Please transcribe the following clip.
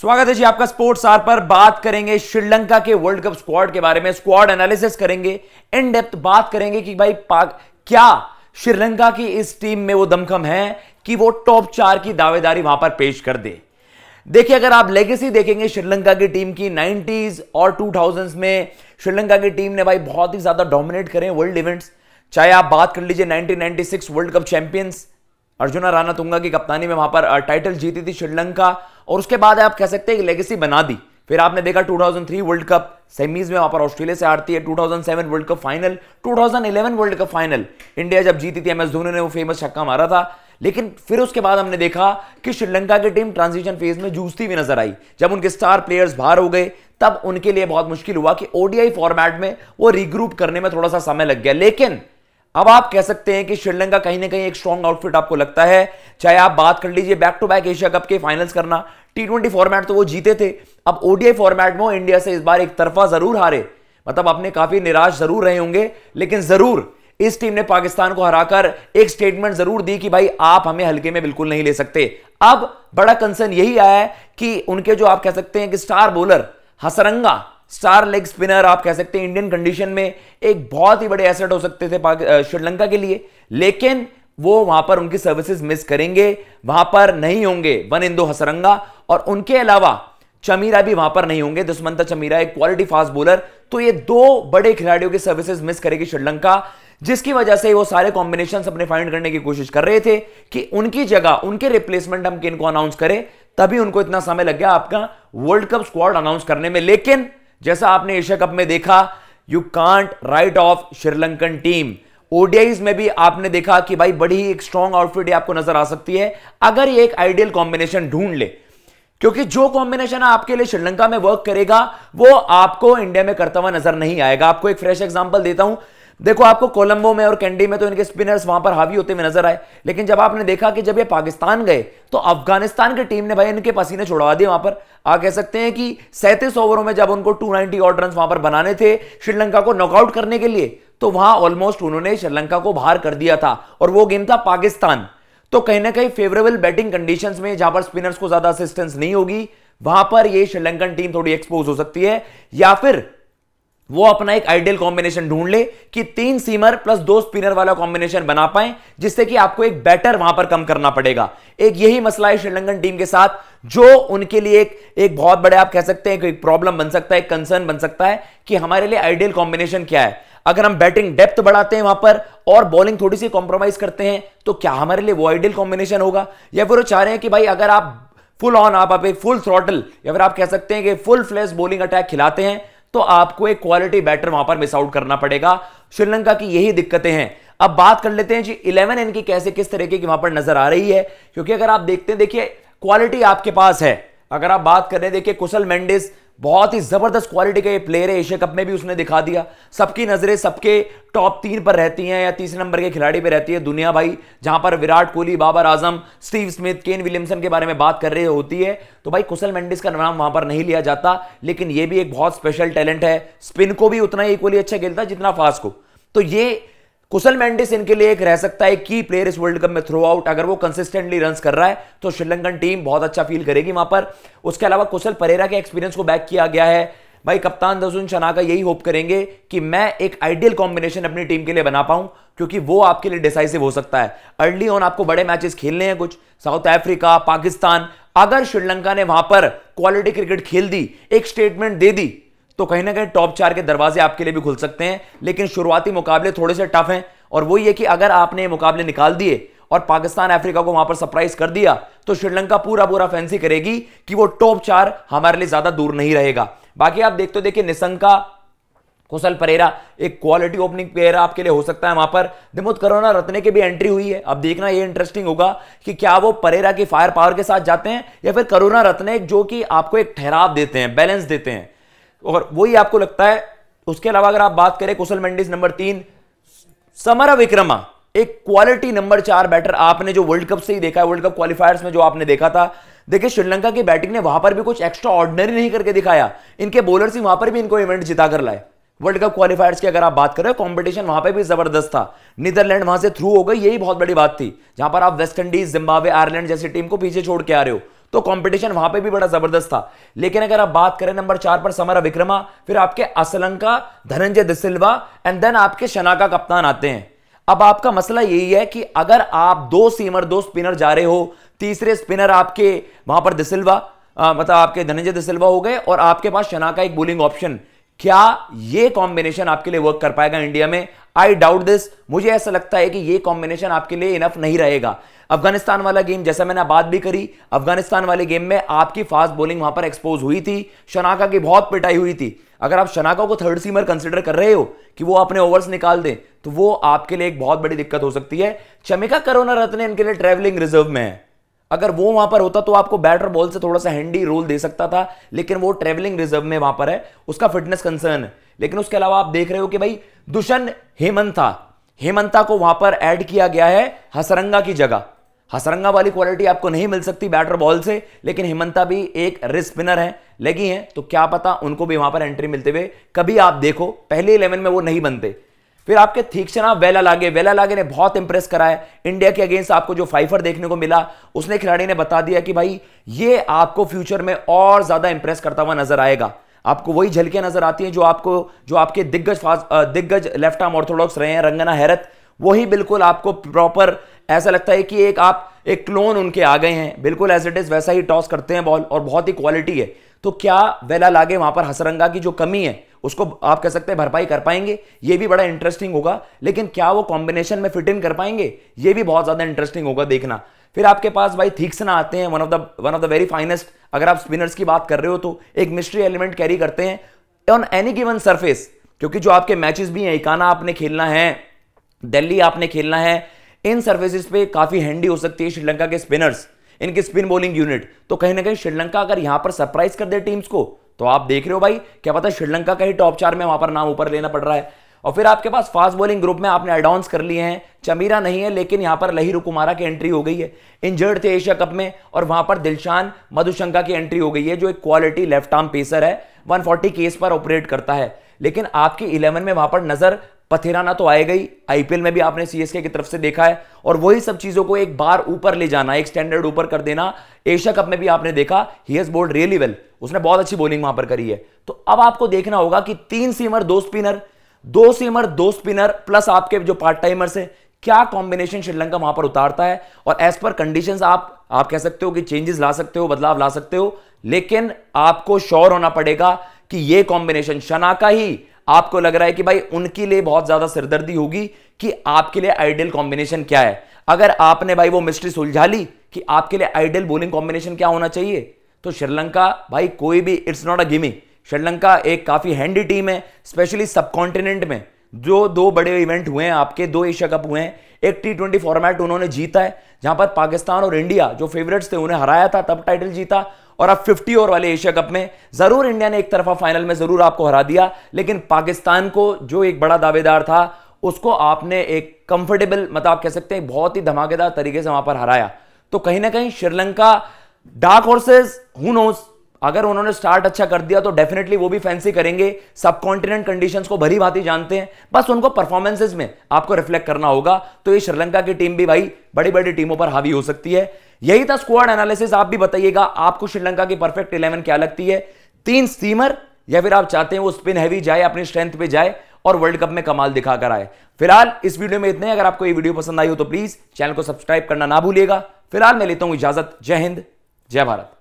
स्वागत है जी आपका स्पोर्ट्स आर पर बात करेंगे श्रीलंका के वर्ल्ड कप स्क्वाड के बारे में स्क्वाड एनालिसिस करेंगे इन डेप्थ बात करेंगे कि भाई पाक क्या श्रीलंका की इस टीम में वो दमखम है कि वो टॉप चार की दावेदारी वहां पर पेश कर दे देखिए अगर आप लेगेसी देखेंगे श्रीलंका की टीम की 90s और 2000s में श्रीलंका की टीम ने भाई बहुत ही ज्यादा डोमिनेट करें वर्ल्ड इवेंट्स चाहे आप बात कर लीजिए 1996 world cup champions Arjuna Ranatunga की कप्तानी में वहां पर टाइटल जीती थी श्रीलंका और उसके बाद आप कह सकते हैं लेगेसी बना दी फिर आपने देखा 2003 वर्ल्ड कप सेमीज में वहां पर ऑस्ट्रेलिया से हारती है 2007 world cup final 2011 world cup final India जब जीती थी एम एस धोनी ने वो फेमस छक्का मारा था लेकिन फिर उसके बाद हमने देखा कि श्रीलंका की टीम ट्रांजिशन फेज में जूझती हुई नजर आई जब उनके स्टार प्लेयर्स बाहर हो गए तब उनके लिए बहुत मुश्किल हुआ कि ओडीआई फॉर्मेट में वो रिग्रुप करने में थोड़ा सा समय लग गया लेकिन अब आप कह सकते हैं कि श्रीलंका कहीं ना कहीं एक स्ट्रॉन्ग आउटफिट आपको लगता है चाहे आप बात कर लीजिए back to back Asia cup के फाइनल्स करना टी ट्वेंटी फॉर्मेट तो वो जीते थे अब ओडीआई फॉर्मेट में इंडिया से इस बार एक तरफा जरूर हारे मतलब अपने काफी निराश जरूर रहे होंगे लेकिन जरूर इस टीम ने पाकिस्तान को हराकर एक स्टेटमेंट जरूर दी कि भाई आप हमें हल्के में बिल्कुल नहीं ले सकते अब बड़ा कंसर्न यही आया है कि उनके जो आप कह सकते हैं कि star bowler Hasaranga star leg spinner आप कह सकते हैं इंडियन कंडीशन में एक बहुत ही बड़े एसेट हो सकते थे श्रीलंका के लिए लेकिन वो वहां पर उनकी सर्विसेज मिस करेंगे वहां पर नहीं होंगे वन इंदो हसरंगा और उनके अलावा चमीरा भी वहां पर नहीं होंगे दुष्मंता चमीरा एक क्वालिटी फास्ट बॉलर तो ये दो बड़े खिलाड़ियों की सर्विसेज मिस करेगी श्रीलंका जिसकी वजह से वो सारे कॉम्बिनेशन अपने फाइंड करने की कोशिश कर रहे थे कि उनकी जगह उनके रिप्लेसमेंट हम किनको अनाउंस करें तभी उनको इतना समय लग गया आपका वर्ल्ड कप स्क्वाड अनाउंस करने में लेकिन जैसा आपने एशिया कप में देखा you can't write off Sri Lankan team ODIs में भी आपने देखा कि भाई बड़ी एक स्ट्रॉन्ग आउटफिट आपको नजर आ सकती है अगर ये एक आइडियल कॉम्बिनेशन ढूंढ ले क्योंकि जो कॉम्बिनेशन आपके लिए श्रीलंका में वर्क करेगा वो आपको इंडिया में करता हुआ नजर नहीं आएगा आपको एक फ्रेश एग्जांपल देता हूं देखो आपको कोलंबो में और कैंडी में तो इनके स्पिनर्स वहां पर हावी होते हुए नजर आए लेकिन जब आपने देखा कि जब ये पाकिस्तान गए तो अफगानिस्तान की टीम ने भाई इनके पसीने छोड़वा दिए वहां पर आप कह सकते हैं कि सैंतीस ओवरों में जब उनको टू नाइनटी ऑड रन वहां पर बनाने थे श्रीलंका को नॉकआउट करने के लिए तो वहां ऑलमोस्ट उन्होंने श्रीलंका को बाहर कर दिया था और वो गेम था पाकिस्तान तो कहीं ना कहीं फेवरेबल बैटिंग कंडीशन में जहां पर स्पिनर्स को ज्यादा असिस्टेंस नहीं होगी वहां पर ये श्रीलंकन टीम थोड़ी एक्सपोज हो सकती है या फिर वो अपना एक आइडियल कॉम्बिनेशन ढूंढ ले कि तीन सीमर प्लस दो स्पिनर वाला कॉम्बिनेशन बना पाए जिससे कि आपको एक बैटर वहां पर कम करना पड़ेगा एक यही मसला है श्रीलंकन टीम के साथ जो उनके लिए एक एक बहुत बड़े आप कह सकते हैं एक प्रॉब्लम बन सकता है एक कंसर्न बन सकता है कि हमारे लिए आइडियल कॉम्बिनेशन क्या है अगर हम बैटिंग डेप्थ बढ़ाते हैं वहां पर और बॉलिंग थोड़ी सी कॉम्प्रोमाइज करते हैं तो क्या हमारे लिए वो आइडियल कॉम्बिनेशन होगा या फिर वो चाह रहे हैं कि भाई अगर आप फुल ऑन आप, आप एक फुल थ्रॉटल या फिर आप कह सकते हैं कि फुल फ्लैश बॉलिंग अटैक खिलाते हैं तो आपको एक क्वालिटी बैटर वहां पर मिस आउट करना पड़ेगा श्रीलंका की यही दिक्कतें हैं अब बात कर लेते हैं जी इलेवन इनकी कैसे किस तरीके की वहां पर नजर आ रही है क्योंकि अगर आप देखते हैं देखिए क्वालिटी आपके पास है अगर आप बात करें देखिए कुशल मेंडिस बहुत ही जबरदस्त क्वालिटी का ये प्लेयर है एशिया कप में भी उसने दिखा दिया सबकी नजरें सबके टॉप तीन पर रहती हैं या तीसरे नंबर के खिलाड़ी पे रहती है दुनिया भाई जहां पर Virat Kohli Babar Azam Steve Smith Kane Williamson के बारे में बात कर रही होती है तो भाई कुशल मेंडिस का नाम वहां पर नहीं लिया जाता लेकिन यह भी एक बहुत स्पेशल टैलेंट है स्पिन को भी उतना ही इक्वली अच्छा खेलता है जितना फास्ट को तो ये कुशल मैंडिस इनके लिए एक रह सकता है की प्लेयर इस वर्ल्ड कप में थ्रू आउट अगर वो कंसिस्टेंटली रन कर रहा है तो श्रीलंकन टीम बहुत अच्छा फील करेगी वहां पर उसके अलावा कुशल परेरा के एक्सपीरियंस को बैक किया गया है भाई कप्तान दसुन का यही होप करेंगे कि मैं एक आइडियल कॉम्बिनेशन अपनी टीम के लिए बना पाऊं क्योंकि वो आपके लिए डिसाइसिव हो सकता है अर्ली ऑन आपको बड़े मैचेस खेलने हैं कुछ साउथ अफ्रीका पाकिस्तान अगर श्रीलंका ने वहां पर क्वालिटी क्रिकेट खेल दी एक स्टेटमेंट दे दी तो कहीं ना कहीं टॉप चार के दरवाजे आपके लिए भी खुल सकते हैं लेकिन शुरुआती मुकाबले थोड़े से टफ हैं और वो ये कि अगर आपने ये मुकाबले निकाल दिए और पाकिस्तान अफ्रीका को वहां पर सरप्राइज कर दिया तो श्रीलंका पूरा पूरा फैंसी करेगी कि वो टॉप चार हमारे लिए ज्यादा दूर नहीं रहेगा बाकी आप देखते देखिए निशंका कुशल परेरा एक क्वालिटी ओपनिंग प्लेयर आपके लिए हो सकता है वहां पर दिमुत करोना रत्ने के भी एंट्री हुई है अब देखना ये इंटरेस्टिंग होगा कि क्या वो परेरा की फायर पावर के साथ जाते हैं या फिर करोना रत्ने जो कि आपको एक ठहराव देते हैं बैलेंस देते हैं और वही आपको लगता है उसके अलावा अगर आप बात करें कुशल मेंडिस नंबर तीन समरा विक्रमा एक क्वालिटी नंबर चार बैटर आपने जो वर्ल्ड कप से ही देखा है वर्ल्ड कप क्वालिफायर्स में जो आपने देखा था देखिए श्रीलंका की बैटिंग ने वहां पर भी कुछ एक्स्ट्रा ऑर्डिनरी नहीं करके दिखाया इनके बॉलर्स ही वहां पर भी इनको इवेंट जिता कर लाए वर्ल्ड कप क्वालिफायर्स की अगर आप बात करें कॉम्पिटिशन वहां पर भी जबरदस्त था नीदरलैंड वहां से थ्रू हो गई यही बहुत बड़ी बात थी जहां पर आप वेस्ट इंडीज जिम्बावे आयरलैंड जैसी टीम को पीछे छोड़ के आ रहे हो तो कंपटीशन वहां पे भी बड़ा जबरदस्त था लेकिन अगर आप बात करें नंबर चार पर समरा विक्रमा फिर आपके असलंका धनंजय दिसिल्वा एंड देन आपके शनाका कप्तान आते हैं अब आपका मसला यही है कि अगर आप दो सीमर दो स्पिनर जा रहे हो तीसरे स्पिनर आपके वहां पर दिसिल्वा मतलब आपके धनंजय दिसिल्वा हो गए और आपके पास शनाका एक बोलिंग ऑप्शन क्या ये कॉम्बिनेशन आपके लिए वर्क कर पाएगा इंडिया में आई डाउट दिस मुझे ऐसा लगता है कि ये कॉम्बिनेशन आपके लिए इनफ नहीं रहेगा अफगानिस्तान वाला गेम जैसा मैंने बात भी करी अफगानिस्तान वाले गेम में आपकी फास्ट बॉलिंग वहां पर एक्सपोज हुई थी शनाका की बहुत पिटाई हुई थी अगर आप शनाका को थर्ड सीमर कंसिडर कर रहे हो कि वो अपने ओवर्स निकाल दें तो वो आपके लिए एक बहुत बड़ी दिक्कत हो सकती है चमिका करोना रत्न इनके लिए ट्रेवलिंग रिजर्व में है अगर वो वहां पर होता तो आपको बैटर बॉल से थोड़ा सा हैंडी रोल दे सकता था लेकिन वो ट्रेवलिंग रिजर्व में वहां पर है उसका फिटनेस कंसर्न है लेकिन उसके अलावा आप देख रहे हो कि भाई दुष्यंत हेमंता हेमंता को वहां पर ऐड किया गया है हसरंगा की जगह हसरंगा वाली क्वालिटी आपको नहीं मिल सकती बैटर बॉल से लेकिन हेमंता भी एक रिस्क स्पिनर है लगी है तो क्या पता उनको भी वहां पर एंट्री मिलते हुए कभी आप देखो पहले इलेवन में वो नहीं बनते फिर आपके थीक्षणा वेला लागे वेला लागे ने बहुत इंप्रेस करा है इंडिया के अगेंस्ट आपको जो फाइफर देखने को मिला उसने खिलाड़ी ने बता दिया कि भाई ये आपको फ्यूचर में और ज्यादा इंप्रेस करता हुआ नजर आएगा आपको वही झलकियां नजर आती हैं जो आपको जो आपके दिग्गज दिग्गज लेफ्ट आर्म ऑर्थोडॉक्स रहे हैं रंगना हैरत वही बिल्कुल आपको प्रॉपर ऐसा लगता है कि एक आप एक क्लोन उनके आ गए हैं बिल्कुल एज इट इज वैसा ही टॉस करते हैं बॉल और बहुत ही क्वालिटी है तो क्या वेला लागे वहां पर हसरंगा की जो कमी है उसको आप कह सकते हैं भरपाई कर पाएंगे ये भी बड़ा इंटरेस्टिंग होगा लेकिन क्या वो कॉम्बिनेशन में फिट इन कर पाएंगे ये भी बहुत ज्यादा इंटरेस्टिंग होगा देखना फिर आपके पास भाई थीक्सना आते हैं one of the one of the very finest अगर आप स्पिनर्स की बात कर रहे हो तो एक मिस्ट्री एलिमेंट कैरी करते हैं ऑन एनी गिवन सरफेस क्योंकि जो आपके मैचेस भी हैं इकाना आपने खेलना है दिल्ली आपने खेलना है इन सर्फेसिस पे काफ़ी हैंडी हो सकती है श्रीलंका के स्पिनर्स इनकी स्पिन बॉलिंग यूनिट तो कहीं ना कहीं श्रीलंका अगर यहां पर सरप्राइज कर दे टीम्स को तो आप देख रहे हो भाई क्या पता श्रीलंका का ही टॉप चार में वहां पर नाम ऊपर लेना पड़ रहा है और फिर आपके पास फास्ट बॉलिंग ग्रुप में आपने एडॉन्स कर लिए हैं चमीरा नहीं है लेकिन यहां पर लही रुकुमारा की एंट्री हो गई है इंजर्ड थे एशिया कप में और वहां पर दिलशान मधुशंका की एंट्री हो गई है जो एक क्वालिटी लेफ्ट आर्म पेसर है 140 केस पर ऑपरेट करता है लेकिन आपकी इलेवन में वहां पर नज़र पथेराना तो आएगा ही आईपीएल में भी आपने सीएसके की तरफ से देखा है और वही सब चीज़ों को एक बार ऊपर ले जाना एक स्टैंडर्ड ऊपर कर देना एशिया कप में भी आपने देखा he has bowled really well उसने बहुत अच्छी बॉलिंग वहां पर करी है तो अब आपको देखना होगा कि तीन सीमर दो स्पिनर दो सीमर दो स्पिनर प्लस आपके जो पार्ट टाइमर्स हैं क्या कॉम्बिनेशन श्रीलंका वहां पर उतारता है और एज पर कंडीशन आप आप कह सकते हो कि चेंजेस ला सकते हो बदलाव ला सकते हो लेकिन आपको श्योर होना पड़ेगा कि यह कॉम्बिनेशन शना का ही आपको लग रहा है कि भाई उनके लिए बहुत ज्यादा सिरदर्दी होगी कि आपके लिए आइडियल कॉम्बिनेशन क्या है अगर आपने भाई वो मिस्ट्री सुलझा ली कि आपके लिए आइडियल बोलिंग कॉम्बिनेशन क्या होना चाहिए तो श्रीलंका भाई कोई भी it's not a gimme Sri Lanka एक काफी हैंडी टीम है स्पेशली सब में जो दो बड़े इवेंट हुए हैं आपके दो एशिया कप हुए हैं एक टी ट्वेंटी फॉर्मेट उन्होंने जीता है जहां पर पाकिस्तान और इंडिया जो फेवरेट्स थे उन्हें हराया था तब टाइटल जीता और अब 50 ओवर वाले एशिया कप में जरूर इंडिया ने एक तरफा फाइनल में जरूर आपको हरा दिया लेकिन पाकिस्तान को जो एक बड़ा दावेदार था उसको आपने एक कंफर्टेबल मतलब आप कह सकते हैं बहुत ही धमाकेदार तरीके से वहां पर हराया तो कहीं ना कहीं Sri Lanka dark horses who knows अगर उन्होंने स्टार्ट अच्छा कर दिया तो डेफिनेटली वो भी फैंसी करेंगे सब कॉन्टिनेंट कंडीशन को भरी भांति जानते हैं बस उनको परफॉर्मेंसेज में आपको रिफ्लेक्ट करना होगा तो ये श्रीलंका की टीम भी भाई बड़ी बड़ी टीमों पर हावी हो सकती है यही था स्क्वाड एनालिसिस आप भी बताइएगा आपको श्रीलंका की परफेक्ट इलेवन क्या लगती है तीन स्टीमर या फिर आप चाहते हैं वो स्पिन हैवी जाए अपनी स्ट्रेंथ पे जाए और वर्ल्ड कप में कमाल दिखाकर आए फिलहाल इस वीडियो में इतने अगर आपको ये वीडियो पसंद आई हो तो प्लीज चैनल को सब्सक्राइब करना ना भूलिएगा फिलहाल मैं लेता हूं इजाजत जय हिंद जय भारत